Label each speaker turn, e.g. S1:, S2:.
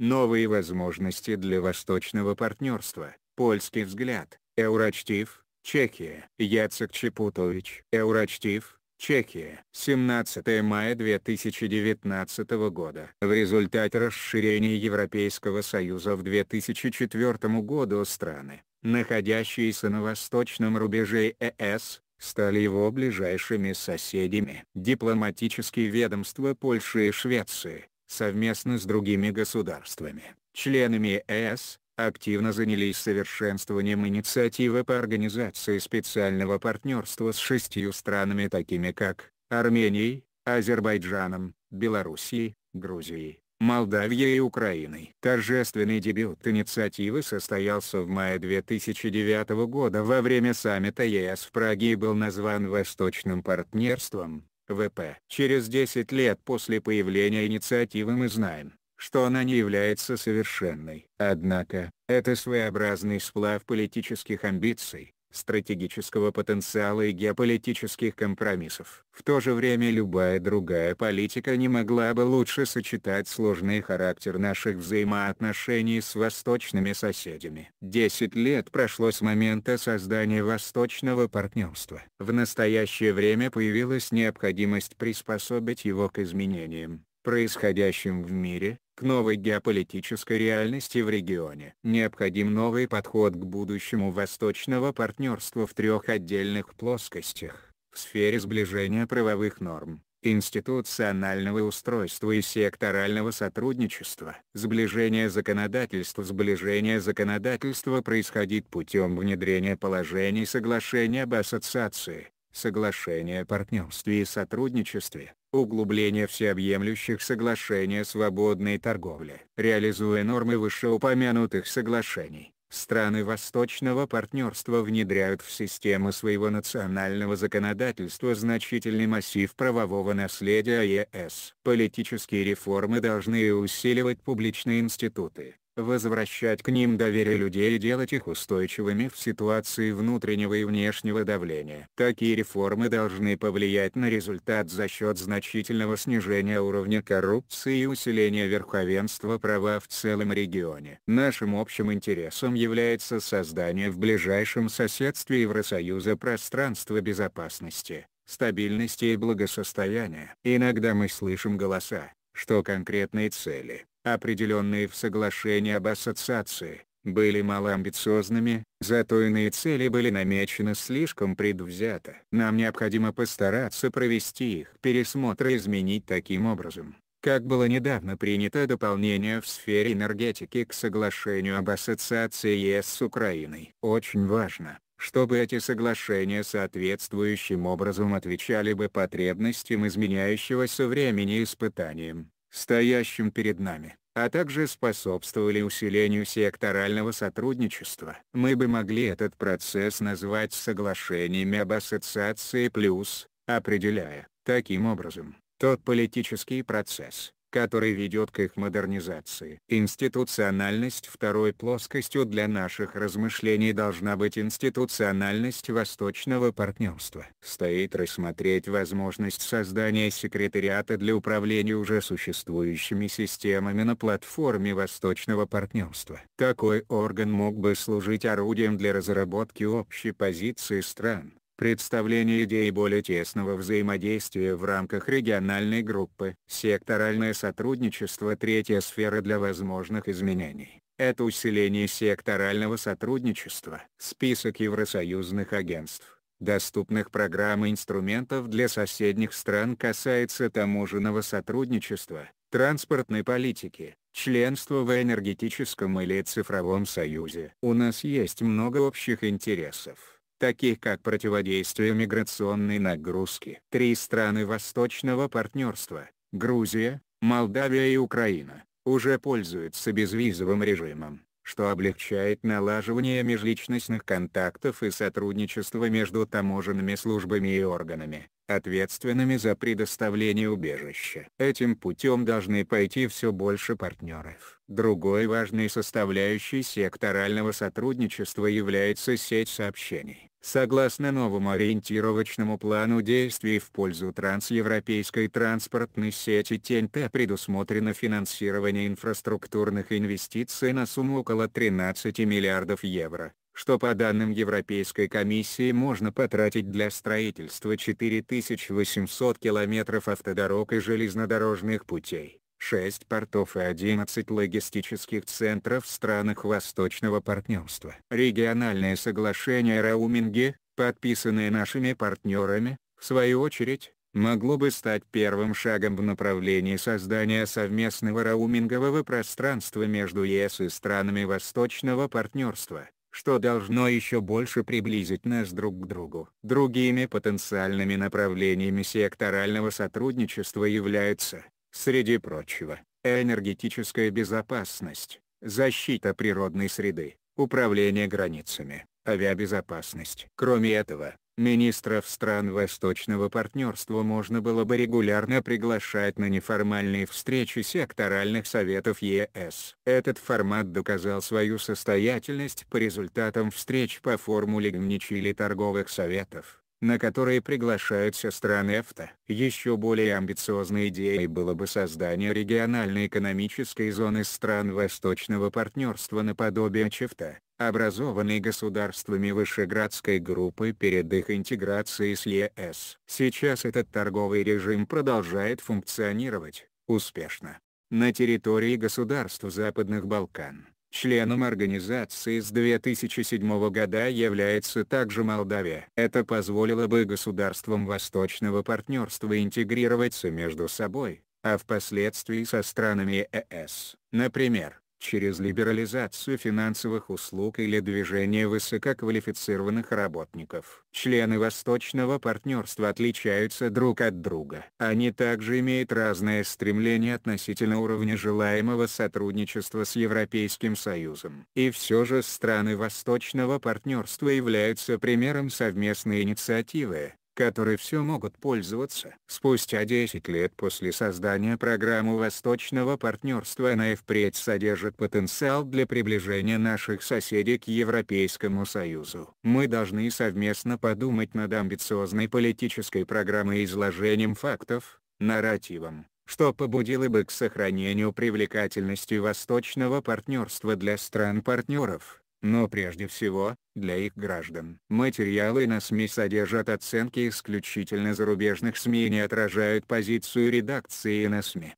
S1: Новые возможности для восточного партнерства. Польский взгляд. Еурочтив. Чехия. Яцек Чепутович. Еурочтив. Чехия. 17 мая 2019 года. В результате расширения Европейского Союза в 2004 году страны, находящиеся на восточном рубеже ЕС, э стали его ближайшими соседями. Дипломатические ведомства Польши и Швеции, совместно с другими государствами, членами ЕС, активно занялись совершенствованием инициативы по организации специального партнерства с шестью странами такими как Арменией, Азербайджаном, Белоруссией, Грузией, Молдавией и Украиной. Торжественный дебют инициативы состоялся в мае 2009 года во время саммита ЕС в Праге и был назван «Восточным партнерством», ВП. Через 10 лет после появления инициативы мы знаем, что она не является совершенной. Однако, это своеобразный сплав политических амбиций, стратегического потенциала и геополитических компромиссов. В то же время любая другая политика не могла бы лучше сочетать сложный характер наших взаимоотношений с восточными соседями. Десять лет прошло с момента создания восточного партнерства. В настоящее время появилась необходимость приспособить его к изменениям происходящим в мире, к новой геополитической реальности в регионе. Необходим новый подход к будущему восточного партнерства в трех отдельных плоскостях, в сфере сближения правовых норм, институционального устройства и секторального сотрудничества. Сближение законодательства Сближение законодательства происходит путем внедрения положений соглашения об ассоциации, соглашения о партнерстве и сотрудничестве, углубление всеобъемлющих соглашений о свободной торговле. Реализуя нормы вышеупомянутых соглашений, страны Восточного партнерства внедряют в систему своего национального законодательства значительный массив правового наследия ЕС. Политические реформы должны усиливать публичные институты, возвращать к ним доверие людей и делать их устойчивыми в ситуации внутреннего и внешнего давления. Такие реформы должны повлиять на результат за счет значительного снижения уровня коррупции и усиления верховенства права в целом регионе. Нашим общим интересом является создание в ближайшем соседстве Евросоюза пространства безопасности, стабильности и благосостояния. Иногда мы слышим голоса, что конкретные цели, определенные в соглашении об ассоциации, были малоамбициозными, иные цели были намечены слишком предвзято. Нам необходимо постараться провести их пересмотр и изменить таким образом, как было недавно принято дополнение в сфере энергетики к соглашению об ассоциации ЕС с Украиной. Очень важно, чтобы эти соглашения соответствующим образом отвечали бы потребностям изменяющегося времени и испытаниям, стоящим перед нами, а также способствовали усилению секторального сотрудничества. Мы бы могли этот процесс назвать соглашениями об ассоциации плюс, определяя, таким образом, тот политический процесс, который ведет к их модернизации. Институциональность второй плоскостью для наших размышлений должна быть институциональность восточного партнерства. Стоит рассмотреть возможность создания секретариата для управления уже существующими системами на платформе восточного партнерства. Такой орган мог бы служить орудием для разработки общей позиции стран, Представление идеи более тесного взаимодействия в рамках региональной группы. Секторальное сотрудничество – третья сфера для возможных изменений. Это усиление секторального сотрудничества. Список евросоюзных агентств доступных программ и инструментов для соседних стран касается таможенного сотрудничества, транспортной политики, членства в энергетическом или цифровом союзе. У нас есть много общих интересов таких как противодействие миграционной нагрузке. Три страны восточного партнерства – Грузия, Молдавия и Украина – уже пользуются безвизовым режимом, что облегчает налаживание межличностных контактов и сотрудничество между таможенными службами и органами, ответственными за предоставление убежища. Этим путем должны пойти все больше партнеров. Другой важной составляющей секторального сотрудничества является сеть сообщений. Согласно новому ориентировочному плану действий в пользу трансевропейской транспортной сети ТНТ предусмотрено финансирование инфраструктурных инвестиций на сумму около 13 миллиардов евро что по данным Европейской комиссии можно потратить для строительства 4800 километров автодорог и железнодорожных путей. 6 портов и 11 логистических центров в странах Восточного партнерства. Региональное соглашение Рауминге, подписанное нашими партнерами, в свою очередь, могло бы стать первым шагом в направлении создания совместного раумингового пространства между ЕС и странами Восточного партнерства, что должно еще больше приблизить нас друг к другу. Другими потенциальными направлениями секторального сотрудничества являются Среди прочего, энергетическая безопасность, защита природной среды, управление границами, авиабезопасность. Кроме этого, министров стран Восточного партнерства можно было бы регулярно приглашать на неформальные встречи секторальных советов ЕС. Этот формат доказал свою состоятельность по результатам встреч по формуле Гмничи торговых советов на которые приглашаются страны АФТА. Еще более амбициозной идеей было бы создание региональной экономической зоны стран Восточного партнерства наподобие ЧЕФТА, образованной государствами Вышеградской группы перед их интеграцией с ЕС. Сейчас этот торговый режим продолжает функционировать, успешно, на территории государств Западных Балкан. Членом организации с 2007 года является также Молдавия. Это позволило бы государствам Восточного партнерства интегрироваться между собой, а впоследствии со странами ЕС. Э Например, через либерализацию финансовых услуг или движение высококвалифицированных работников. Члены Восточного партнерства отличаются друг от друга. Они также имеют разное стремление относительно уровня желаемого сотрудничества с Европейским Союзом. И все же страны Восточного партнерства являются примером совместной инициативы, которые все могут пользоваться. Спустя 10 лет после создания программы Восточного партнерства она и впредь содержит потенциал для приближения наших соседей к Европейскому Союзу. Мы должны совместно подумать над амбициозной политической программой и изложением фактов, нарративом, что побудило бы к сохранению привлекательности восточного партнерства для стран-партнеров, но прежде всего, для их граждан. Материалы на СМИ содержат оценки исключительно зарубежных СМИ и не отражают позицию редакции на СМИ.